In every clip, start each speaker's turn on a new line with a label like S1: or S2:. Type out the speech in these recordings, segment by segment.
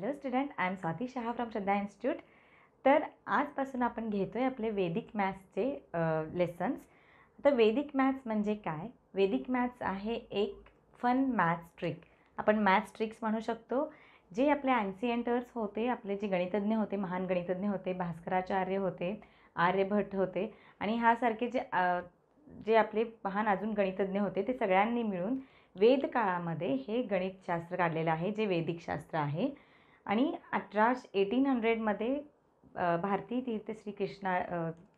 S1: Hello student I am Swati Shah from Shraddha institute तर आजपासून आपण घेतो आहे आपले वेदिक मॅथ्सचे लेसन्स तर वेदिक मॅथ्स म्हणजे काय वेदिक मॅथ्स आहे एक फन मॅथ्स ट्रिक आपण मॅथ्स ट्रिक्स म्हणू शकतो जे आपले ॲन्सिएंटर्स होते आपले जे गणितज्ञ होते महान गणितज्ञ होते भास्कराचार्य होते आर्यभट्ट होते आणि ह्यासारखे जे जे आपले महान अजून गणितज्ञ होते ते सगळ्यांनी मिळून वेद काळामध्ये हे गणितशास्त्र काढलेलं आहे जे वेदिक शास्त्र आहे आणि अठराज एटीन हंड्रेडमध्ये भारती तीर्थ श्री कृष्णा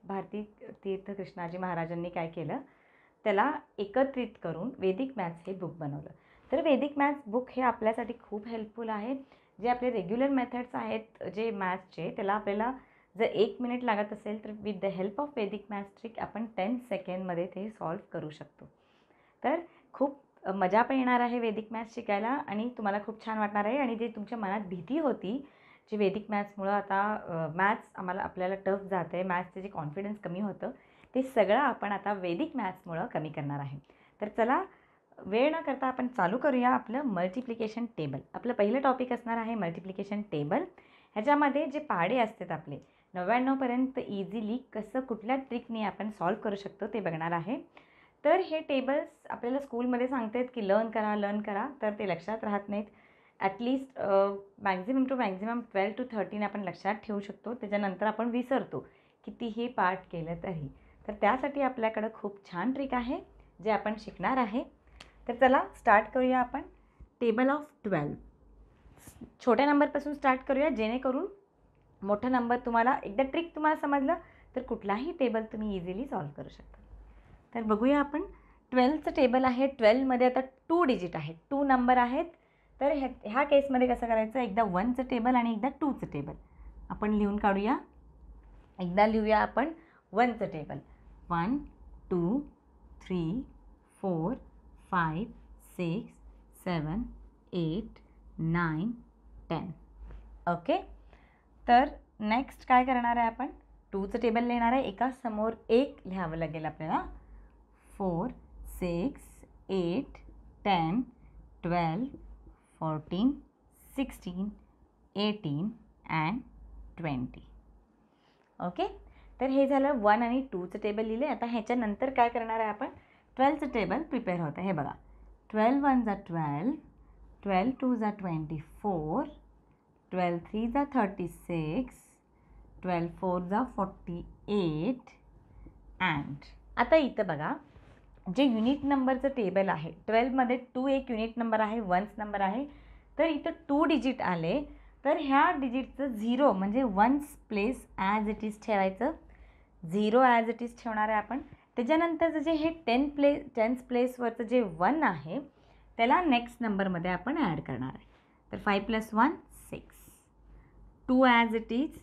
S1: भारती तीर्थ कृष्णाजी महाराजांनी काय केलं त्याला एकत्रित करून वेदिक मॅथ्स हे बुक बनवलं तर वेदिक मॅथ्स बुक हे आपल्यासाठी खूप हेल्पफुल आहे जे आपले रेग्युलर मेथड्स आहेत जे मॅथ्सचे त्याला आपल्याला जर एक मिनिट लागत असेल तर with the help of Vedic maths trick आपण टेन सेकंडमध्ये ते सॉल्व करू शकतो तर खूप मजा पण येणार आहे वेदिक मॅथ्स शिकायला आणि तुम्हाला खूप छान वाटणार आहे आणि जे तुमच्या मनात भीती होती जी वेदिक मॅथ्समुळं आता मॅथ्स आम्हाला आपल्याला टफ जातं आहे मॅथ्सचे जे कॉन्फिडन्स कमी होतं ते सगळं आपण आता वेदिक मॅथ्समुळं कमी करणार आहे तर चला वेळ न करता आपण चालू करूया आपलं मल्टिप्लिकेशन टेबल आपलं पहिलं टॉपिक असणार आहे मल्टिप्लिकेशन टेबल ह्याच्यामध्ये जे पाडे असतात आपले नव्याण्णवपर्यंत इझिली कसं कुठल्या ट्रिकने आपण सॉल्व करू शकतो ते बघणार आहे तर हे टेबल्स आपल्याला स्कूलमध्ये सांगतात की लर्न करा लर्न करा तर ते लक्षात राहत नाहीत at least maximum two maximum twelve to thirteen आपण लक्षात ठेवू शकतो त्याच्यानंतर आपण विसरतो कितीही पाठ केलं तरी तर त्यासाठी आपल्याकडं खूप छान ट्रिक आहे जे आपण शिकणार आहे तर चला स्टार्ट करूया आपण टेबल ऑफ ट्वेल्व छोट्या नंबरपासून स्टार्ट करूया जेणेकरून मोठा नंबर तुम्हाला एकदा ट्रिक तुम्हाला समजलं तर कुठलाही टेबल तुम्ही इझिली सॉल्व करू शकता तर बघूया आपण ट्वेल्थचं टेबल आहे ट्वेल्वमध्ये आता टू डिजिट आहेत टू नंबर आहेत तर ह्या ह्या केसमध्ये कसं करायचं एकदा वनचं टेबल आणि एकदा टूचं टेबल आपण लिहून काढूया एकदा लिहूया आपण वनचं table one two three four five six seven eight nine ten okay तर नेक्स्ट काय करणार आहे आपण टूचं टेबल लिहिणार आहे एका समोर एक लिहावं लागेल आपल्याला four six eight ten twelve fourteen sixteen eighteen and twenty okay तर हे झालं वन आणि टूचं टेबल लिहिलं आहे आता ह्याच्यानंतर काय करणार आहे आपण ट्वेल्थचं टेबल प्रिपेअर होतं हे बघा ट्वेल्व वन जा ट्वेल्व ट्वेल्व टू जा ट्वेंटी फोर ट्वेल्व थ्री जा थर्टी सिक्स ट्वेल्व फोर जा फोर्टी एट अँड आता इथं बघा जे युनिट नंबरचं टेबल आहे ट्वेल्वमध्ये टू एक युनिट नंबर आहे वन्स नंबर आहे तर इथं टू डिजिट आले तर ह्या डिजिटचं झिरो म्हणजे ones place as it is ठेवायचं झिरो ॲज इट इज ठेवणार आहे आपण त्याच्यानंतरचं जे हे टेन प्ले टेन्स प्लेसवरचं जे वन आहे त्याला नेक्स्ट नंबरमध्ये आपण ॲड करणार आहे तर five plus one six two as it is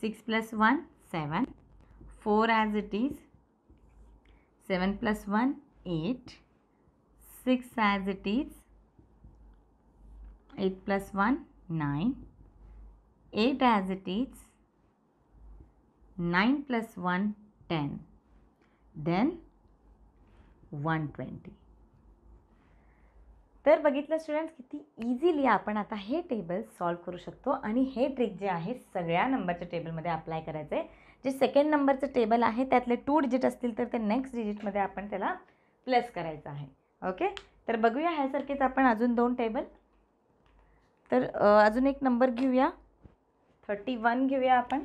S1: six plus one seven four as it is 7 plus 1, 8. 6 as it is. 8 plus 1, 9. 8 as it is. 9 plus 1, 10. Then 120. तर बघितलं स्टुडंट्स किती इझिली आपण आता हे टेबल सॉल्व करू शकतो आणि हे ट्रिक जे आहे सगळ्या नंबरच्या टेबलमध्ये अप्लाय करायचं आहे जे सेकंड नंबरचं टेबल आहे त्यातले टू डिजिट असतील तर ते नेक्स्ट डिजिटमध्ये आपण त्याला प्लस करायचं आहे ओके तर बघूया ह्यासारखेच आपण अजून दोन टेबल तर अजून एक नंबर घेऊया थर्टी वन घेऊया आपण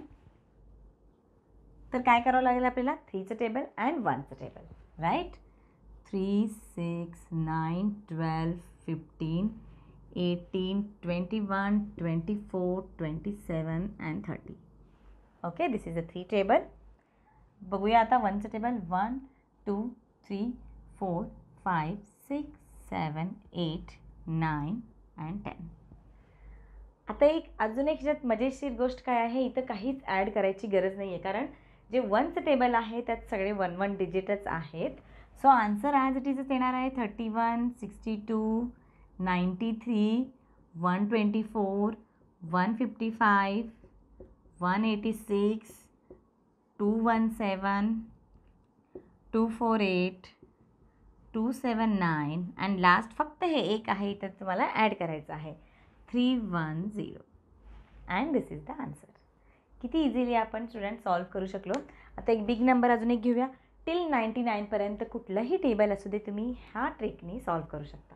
S1: तर काय करावं लागेल आपल्याला थ्रीचं टेबल अँड वनचं table right three six nine twelve fifteen eighteen twenty one twenty four twenty seven and thirty okay this is a three table बघूया आता वनचं table one two three four five six seven eight nine and ten आता एक अजून एक ज्यात मजेशीर गोष्ट काय आहे इथं काहीच ॲड करायची गरज नाही आहे कारण जे वनचं टेबल आहे त्यात सगळे वन वन डिजिटच आहेत सो आन्सर ॲज इट इजच येणार आहे thirty one sixty two ninety three one twenty four one fifty five one eighty six two one seven two four eight two seven nine and last फक्त हे एक आहे तर तुम्हाला ॲड करायचं आहे three one zero and this is the answer किती easily आपण स्टुडंट सॉल्व करू शकलो आता एक बिग नंबर अजून एक घेऊया टिल नाईंटी नाईनपर्यंत कुठलंही टेबल असू दे तुम्ही ह्या ट्रिकनी सॉल्व करू शकता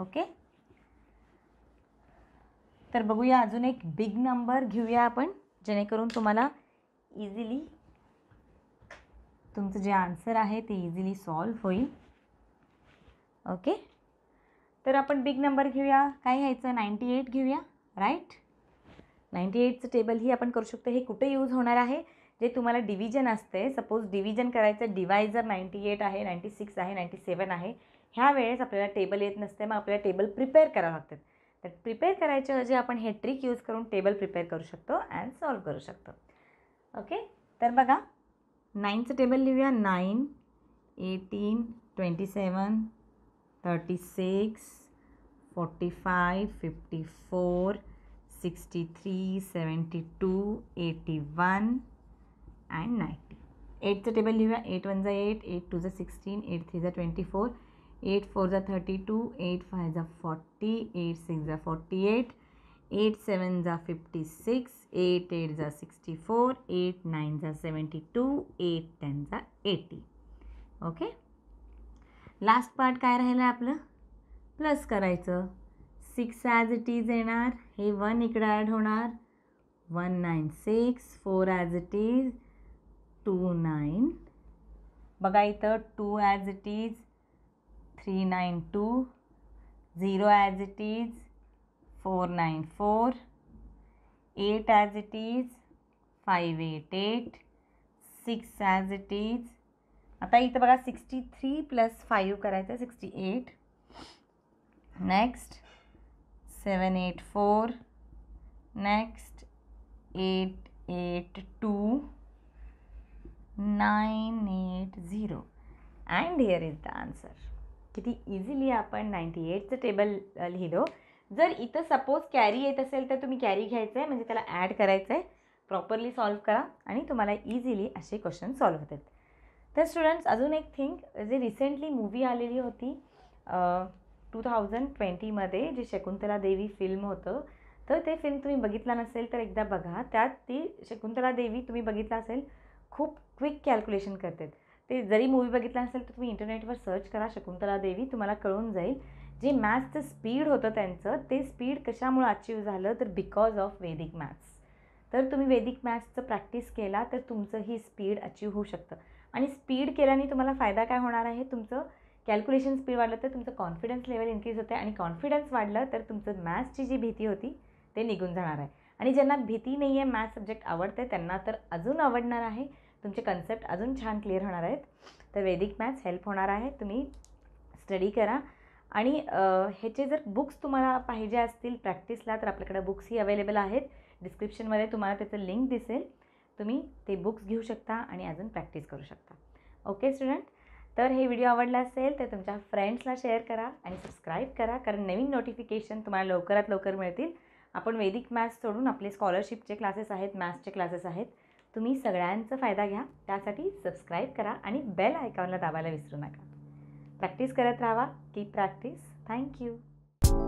S1: ओके तर बघूया अजून एक बिग नंबर घेऊया आपण जेणेकरून तुम्हाला इझिली तुमचं जे आन्सर आहे ते इझिली सॉल्व होईल ओके तर आपण बिग नंबर घेऊया काय घ्यायचं नाईंटी एट घेऊया राईट नाईंटी एटचं टेबल ही आपण करू शकतो हे कुठे यूज होणार आहे जे तुम्हाला डिव्हिजन असते सपोज डिव्हिजन करायचं डिवायजर नाईंटी एट आहे नाईंटी सिक्स आहे नाईंटी सेवन आहे ह्या वेळेस आपल्याला टेबल येत नसते मग आपल्याला टेबल प्रिपेअर करावं लागते तर प्रिपेअर करायच्या ऐवजी आपण हे ट्रिक यूज करून टेबल प्रिपेअर करू शकतो अँड सॉल्व्ह करू शकतो ओके तर बघा नाईनचं टेबल लिहूया nine eighteen twenty seven thirty six forty five fifty four sixty three seventy two eighty one and ninety एटचं टेबल लिहूया एट वन जा एट एट टू जा सिक्स्टीन एट थ्री जा ट्वेंटी फोर एट फोर जा thirty two eight five जा forty eight six जा forty eight eight सेवन जा fifty six eight eight जा सिक्स्टी फोर एट नाईन जा सेवन्टी टू एट टेन जा eighty okay last part काय राहिलं आहे आपलं प्लस करायचं सिक्स ॲज इट इज येणार हे वन इकडं ॲड होणार one nine six four as it is two nine बघा इथं two as it is three nine two zero as it is four nine four eight as it is five eight eight six as it is आता इतना sixty three plus five कराए sixty eight next seven eight four next eight eight two nine eight zero and here is the answer किती easily आपण ninety एटचं table लिहिलो जर इथं suppose carry येत असेल तर तुम्ही कॅरी घ्यायचं आहे म्हणजे त्याला ॲड करायचं आहे प्रॉपरली सॉल्व्ह करा आणि तुम्हाला इझिली असे क्वेश्चन सॉल्व्ह होतात तर स्टुडंट्स अजून एक थिंग जे रिसेंटली मूवी आलेली होती टू थाउजंड ट्वेंटीमध्ये जे शकुंतला देवी फिल्म होतं तर ते फिल्म तुम्ही बघितला नसेल तर एकदा बघा त्यात ती शकुंतला देवी तुम्ही बघितला असेल खूप क्विक कॅल्क्युलेशन करतात ते जरी मूवी बघितला नसेल तर तुम्ही इंटरनेटवर सर्च करा शकुंतला देवी तुम्हाला कळून जाईल जे मॅथ्सचं स्पीड होतं त्यांचं ते स्पीड कशामुळं अचीव झालं तर बिकॉज ऑफ वेदिक मॅथ्स तर तुम्ही वेदिक मॅथ्सचं प्रॅक्टिस केला तर तुमचं ही स्पीड अचीव होऊ शकतं आणि स्पीड केल्याने तुम्हाला फायदा काय होणार आहे तुमचं कॅल्क्युलेशन स्पीड वाढलं तर तुमचं कॉन्फिडन्स लेवल इन्क्रीज होते आणि कॉन्फिडन्स वाढलं तर तुमचं मॅथ्सची जी भीती होती ते निघून जाणार आहे आणि ज्यांना भीती नाही आहे मॅथ्स सब्जेक्ट आवडते त्यांना तर अजून आवडणार आहे तुमचे कन्सेप्ट अजून छान क्लिअर होणार आहेत तर वैदिक मॅथ्स हेल्प होणार आहे तुम्ही स्टडी करा आणि ह्याचे जर बुक्स तुम्हाला पाहिजे असतील प्रॅक्टिसला तर आपल्याकडे बुक्सही अवेलेबल आहेत डिस्क्रिप्शनमध्ये तुम्हाला त्याचं लिंक दिसेल तुम्ही ते बुक्स घेऊ शकता आणि अजून प्रॅक्टिस करू शकता ओके स्टुडंट तर हे व्हिडिओ आवडला असेल तर तुमच्या फ्रेंड्सला शेअर करा आणि सबस्क्राईब करा कारण नवीन नोटिफिकेशन तुम्हाला लवकरात लवकर मिळतील आपण वैदिक मॅथ्स सोडून आपले स्कॉलरशिपचे क्लासेस आहेत मॅथ्सचे क्लासेस आहेत तुम्ही सगळ्यांचा फायदा घ्या त्यासाठी सबस्क्राईब करा आणि बेल आयकॉनला दाबायला विसरू नका प्रॅक्टिस करत राहा की प्रॅक्टिस थँक्यू